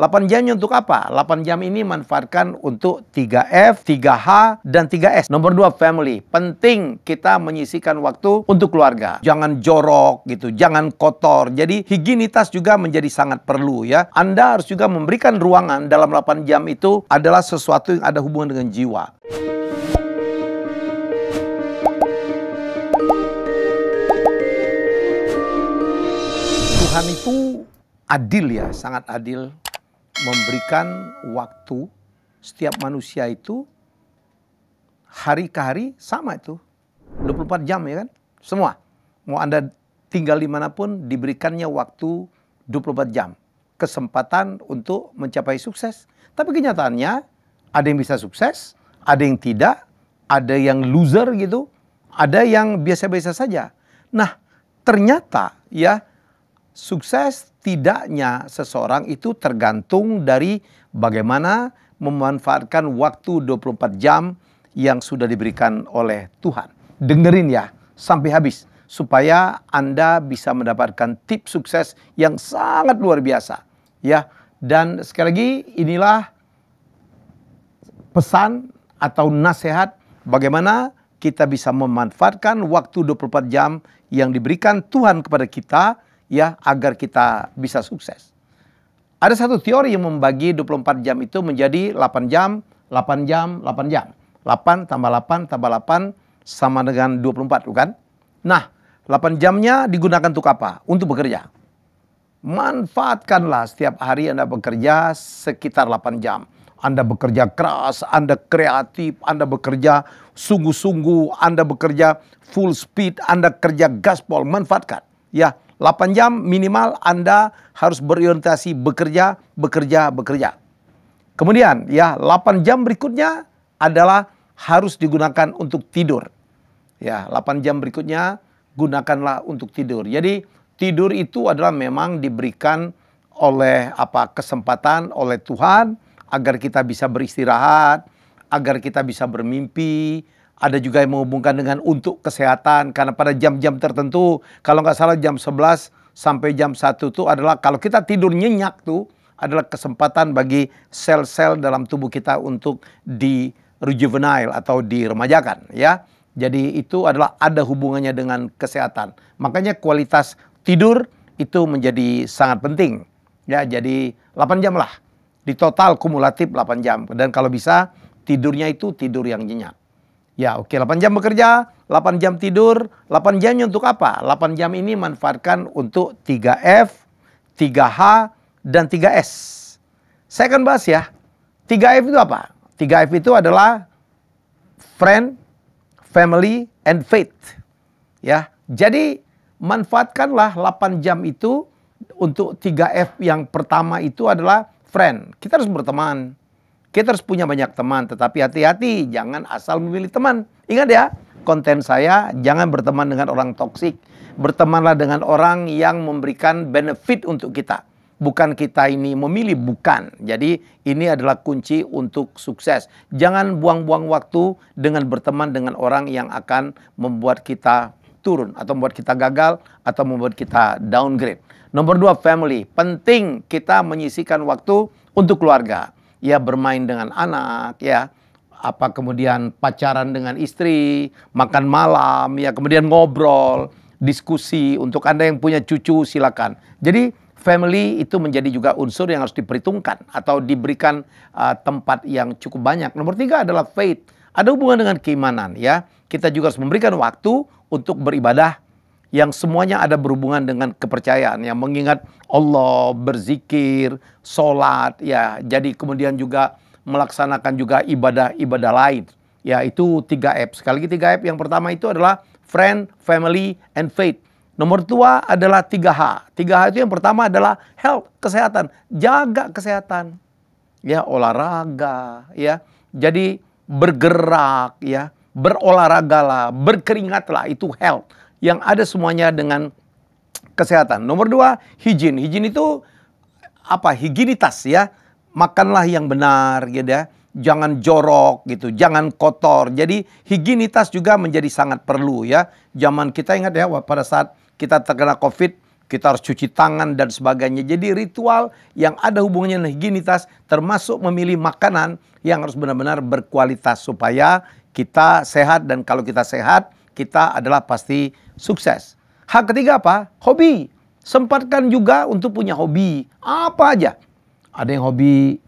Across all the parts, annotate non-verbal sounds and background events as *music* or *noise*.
8 jamnya untuk apa? 8 jam ini manfaatkan untuk 3F, 3H, dan 3S. Nomor 2, family. Penting kita menyisikan waktu untuk keluarga. Jangan jorok gitu, jangan kotor. Jadi higienitas juga menjadi sangat perlu ya. Anda harus juga memberikan ruangan dalam 8 jam itu adalah sesuatu yang ada hubungan dengan jiwa. Tuhan itu adil ya, sangat adil memberikan waktu setiap manusia itu hari ke hari sama itu. 24 jam ya kan? Semua. Mau Anda tinggal dimanapun diberikannya waktu 24 jam. Kesempatan untuk mencapai sukses. Tapi kenyataannya ada yang bisa sukses, ada yang tidak, ada yang loser gitu, ada yang biasa-biasa saja. Nah ternyata ya sukses tidaknya seseorang itu tergantung dari bagaimana memanfaatkan waktu 24 jam yang sudah diberikan oleh Tuhan. Dengerin ya sampai habis supaya Anda bisa mendapatkan tips sukses yang sangat luar biasa ya. Dan sekali lagi inilah pesan atau nasihat bagaimana kita bisa memanfaatkan waktu 24 jam yang diberikan Tuhan kepada kita ya agar kita bisa sukses. Ada satu teori yang membagi 24 jam itu menjadi 8 jam, 8 jam, 8 jam. 8 tambah 8 tambah 8 sama dengan 24 bukan? Nah, 8 jamnya digunakan untuk apa? Untuk bekerja. Manfaatkanlah setiap hari Anda bekerja sekitar 8 jam. Anda bekerja keras, Anda kreatif, Anda bekerja sungguh-sungguh, Anda bekerja full speed, Anda kerja gaspol, manfaatkan. Ya, 8 jam minimal Anda harus berorientasi bekerja, bekerja, bekerja. Kemudian ya 8 jam berikutnya adalah harus digunakan untuk tidur. Ya, 8 jam berikutnya gunakanlah untuk tidur. Jadi tidur itu adalah memang diberikan oleh apa kesempatan oleh Tuhan agar kita bisa beristirahat, agar kita bisa bermimpi, ada juga yang menghubungkan dengan untuk kesehatan karena pada jam-jam tertentu kalau nggak salah jam 11 sampai jam 1 itu adalah kalau kita tidur nyenyak tuh adalah kesempatan bagi sel-sel dalam tubuh kita untuk di rejuvenile atau diremajakan ya. Jadi itu adalah ada hubungannya dengan kesehatan. Makanya kualitas tidur itu menjadi sangat penting. Ya, jadi 8 jam lah. Di total kumulatif 8 jam dan kalau bisa tidurnya itu tidur yang nyenyak. Ya oke okay, 8 jam bekerja, 8 jam tidur, 8 jamnya untuk apa? 8 jam ini manfaatkan untuk 3F, 3H, dan 3S. Saya akan bahas ya. 3F itu apa? 3F itu adalah friend, family, and faith. Ya, jadi manfaatkanlah 8 jam itu untuk 3F yang pertama itu adalah friend. Kita harus berteman. Kita harus punya banyak teman, tetapi hati-hati jangan asal memilih teman. Ingat ya, konten saya jangan berteman dengan orang toksik. Bertemanlah dengan orang yang memberikan benefit untuk kita. Bukan kita ini memilih, bukan. Jadi ini adalah kunci untuk sukses. Jangan buang-buang waktu dengan berteman dengan orang yang akan membuat kita turun atau membuat kita gagal atau membuat kita downgrade. Nomor dua, family. Penting kita menyisikan waktu untuk keluarga ya bermain dengan anak ya apa kemudian pacaran dengan istri, makan malam ya kemudian ngobrol, diskusi untuk Anda yang punya cucu silakan. Jadi family itu menjadi juga unsur yang harus diperhitungkan atau diberikan uh, tempat yang cukup banyak. Nomor tiga adalah faith. Ada hubungan dengan keimanan ya. Kita juga harus memberikan waktu untuk beribadah yang semuanya ada berhubungan dengan kepercayaan yang mengingat Allah, berzikir, sholat ya. Jadi kemudian juga melaksanakan juga ibadah-ibadah lain. Ya itu tiga app. Sekali lagi tiga app yang pertama itu adalah friend, family, and faith. Nomor dua adalah tiga h tiga h itu yang pertama adalah health, kesehatan. Jaga kesehatan. Ya, olahraga, ya. Jadi bergerak, ya. Berolahragalah, berkeringatlah itu health yang ada semuanya dengan kesehatan. Nomor dua, hijin. Hijin itu apa? Higienitas ya. Makanlah yang benar gitu ya. Jangan jorok gitu, jangan kotor. Jadi higienitas juga menjadi sangat perlu ya. Zaman kita ingat ya pada saat kita terkena COVID, kita harus cuci tangan dan sebagainya. Jadi ritual yang ada hubungannya dengan higienitas termasuk memilih makanan yang harus benar-benar berkualitas supaya kita sehat dan kalau kita sehat kita adalah pasti sukses. Hak ketiga apa? Hobi. Sempatkan juga untuk punya hobi. Apa aja. Ada yang hobi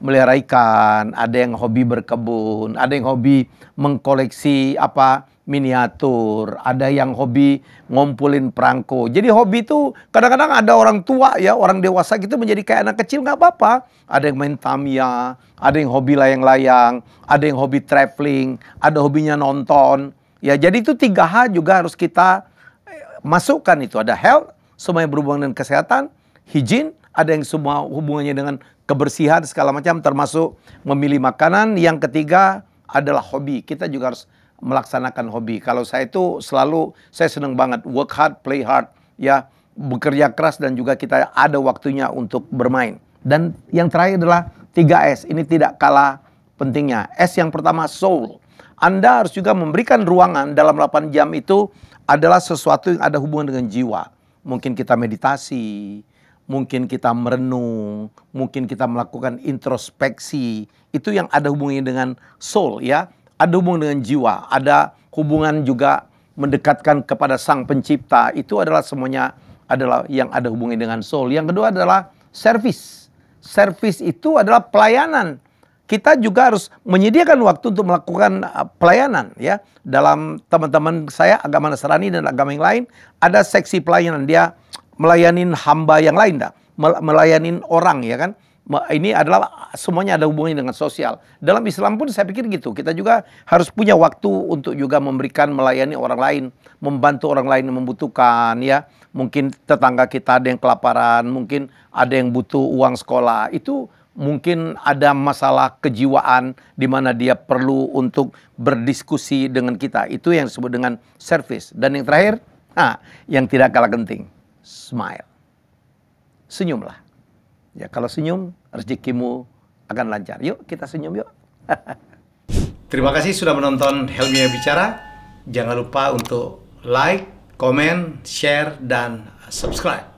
melihara ikan, ada yang hobi berkebun, ada yang hobi mengkoleksi apa miniatur, ada yang hobi ngumpulin perangko. Jadi hobi itu kadang-kadang ada orang tua ya, orang dewasa gitu menjadi kayak anak kecil nggak apa-apa. Ada yang main Tamiya, ada yang hobi layang-layang, ada yang hobi traveling, ada hobinya nonton. Ya, jadi itu tiga hal juga harus kita eh, masukkan itu. Ada health, semuanya berhubungan dengan kesehatan, hijin, ada yang semua hubungannya dengan kebersihan segala macam termasuk memilih makanan. Yang ketiga adalah hobi. Kita juga harus melaksanakan hobi. Kalau saya itu selalu saya senang banget work hard, play hard, ya bekerja keras dan juga kita ada waktunya untuk bermain. Dan yang terakhir adalah 3S. Ini tidak kalah pentingnya. S yang pertama soul. Anda harus juga memberikan ruangan dalam 8 jam itu adalah sesuatu yang ada hubungan dengan jiwa. Mungkin kita meditasi, mungkin kita merenung, mungkin kita melakukan introspeksi. Itu yang ada hubungannya dengan soul ya. Ada hubungan dengan jiwa, ada hubungan juga mendekatkan kepada sang pencipta. Itu adalah semuanya adalah yang ada hubungannya dengan soul. Yang kedua adalah service. Service itu adalah pelayanan kita juga harus menyediakan waktu untuk melakukan uh, pelayanan ya. Dalam teman-teman saya agama Nasrani dan agama yang lain ada seksi pelayanan dia melayani hamba yang lain dah, melayani orang ya kan. Ini adalah semuanya ada hubungannya dengan sosial. Dalam Islam pun saya pikir gitu. Kita juga harus punya waktu untuk juga memberikan melayani orang lain, membantu orang lain yang membutuhkan ya. Mungkin tetangga kita ada yang kelaparan, mungkin ada yang butuh uang sekolah. Itu mungkin ada masalah kejiwaan di mana dia perlu untuk berdiskusi dengan kita. Itu yang disebut dengan service. Dan yang terakhir, ah yang tidak kalah penting, smile. Senyumlah. Ya, kalau senyum rezekimu akan lancar. Yuk, kita senyum yuk. *laughs* Terima kasih sudah menonton Helmi Bicara. Jangan lupa untuk like, komen, share, dan subscribe.